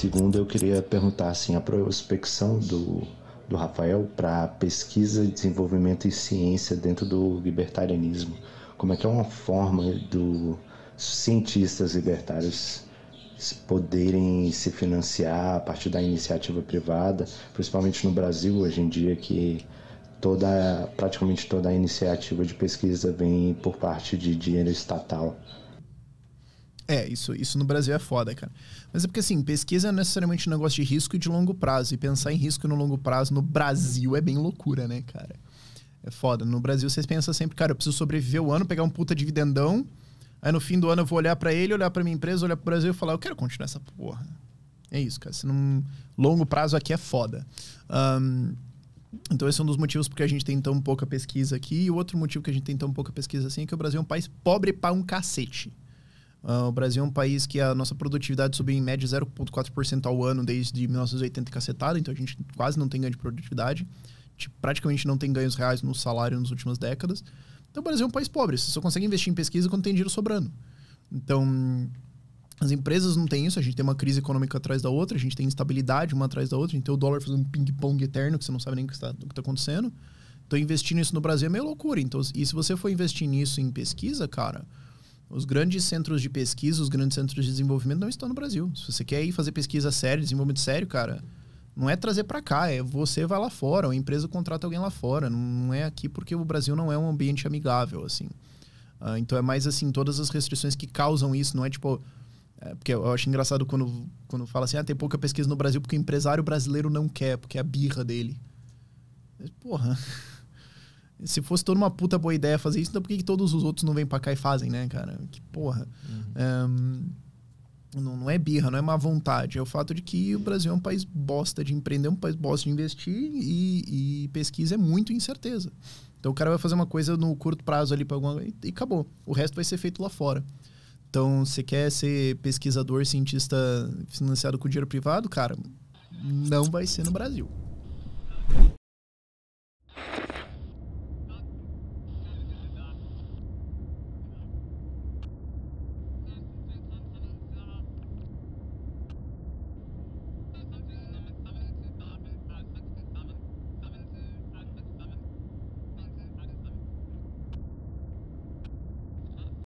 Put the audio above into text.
Segundo, eu queria perguntar assim, a prospecção do, do Rafael para pesquisa, desenvolvimento e ciência dentro do libertarianismo. Como é que é uma forma dos cientistas libertários poderem se financiar a partir da iniciativa privada, principalmente no Brasil hoje em dia que toda praticamente toda a iniciativa de pesquisa vem por parte de dinheiro estatal. É, isso, isso no Brasil é foda, cara. Mas é porque, assim, pesquisa é necessariamente um negócio de risco e de longo prazo. E pensar em risco no longo prazo no Brasil é bem loucura, né, cara? É foda. No Brasil, vocês pensam sempre, cara, eu preciso sobreviver o ano, pegar um puta dividendão. Aí no fim do ano eu vou olhar para ele, olhar para minha empresa, olhar pro Brasil e falar, eu quero continuar essa porra. É isso, cara. Se não... Longo prazo aqui é foda. Um, então esse é um dos motivos porque a gente tem tão pouca pesquisa aqui. E o outro motivo que a gente tem tão pouca pesquisa assim é que o Brasil é um país pobre pra um cacete. Uh, o Brasil é um país que a nossa produtividade subiu em média 0,4% ao ano desde 1980 cacetada, então a gente quase não tem ganho de produtividade. A gente praticamente não tem ganhos reais no salário nas últimas décadas. Então o Brasil é um país pobre, você só consegue investir em pesquisa quando tem dinheiro sobrando. Então, as empresas não têm isso, a gente tem uma crise econômica atrás da outra, a gente tem instabilidade uma atrás da outra, a gente tem o dólar fazendo um ping-pong eterno que você não sabe nem o que está tá acontecendo. Então, investir nisso no Brasil é meio loucura. Então, e se você for investir nisso em pesquisa, cara, os grandes centros de pesquisa, os grandes centros de desenvolvimento não estão no Brasil. Se você quer ir fazer pesquisa séria, desenvolvimento sério, cara, não é trazer para cá, é você vai lá fora, a empresa contrata alguém lá fora, não é aqui porque o Brasil não é um ambiente amigável, assim. Uh, então é mais assim, todas as restrições que causam isso, não é tipo. É, porque eu acho engraçado quando, quando fala assim, ah, tem pouca pesquisa no Brasil porque o empresário brasileiro não quer, porque é a birra dele. Porra. Se fosse toda uma puta boa ideia fazer isso, então por que, que todos os outros não vêm pra cá e fazem, né, cara? Que porra. Uhum. Um, não, não é birra, não é má vontade. É o fato de que o Brasil é um país bosta de empreender, é um país bosta de investir e, e pesquisa é muito incerteza. Então o cara vai fazer uma coisa no curto prazo ali para alguma e, e acabou. O resto vai ser feito lá fora. Então, você quer ser pesquisador, cientista financiado com dinheiro privado, cara, não vai ser no Brasil.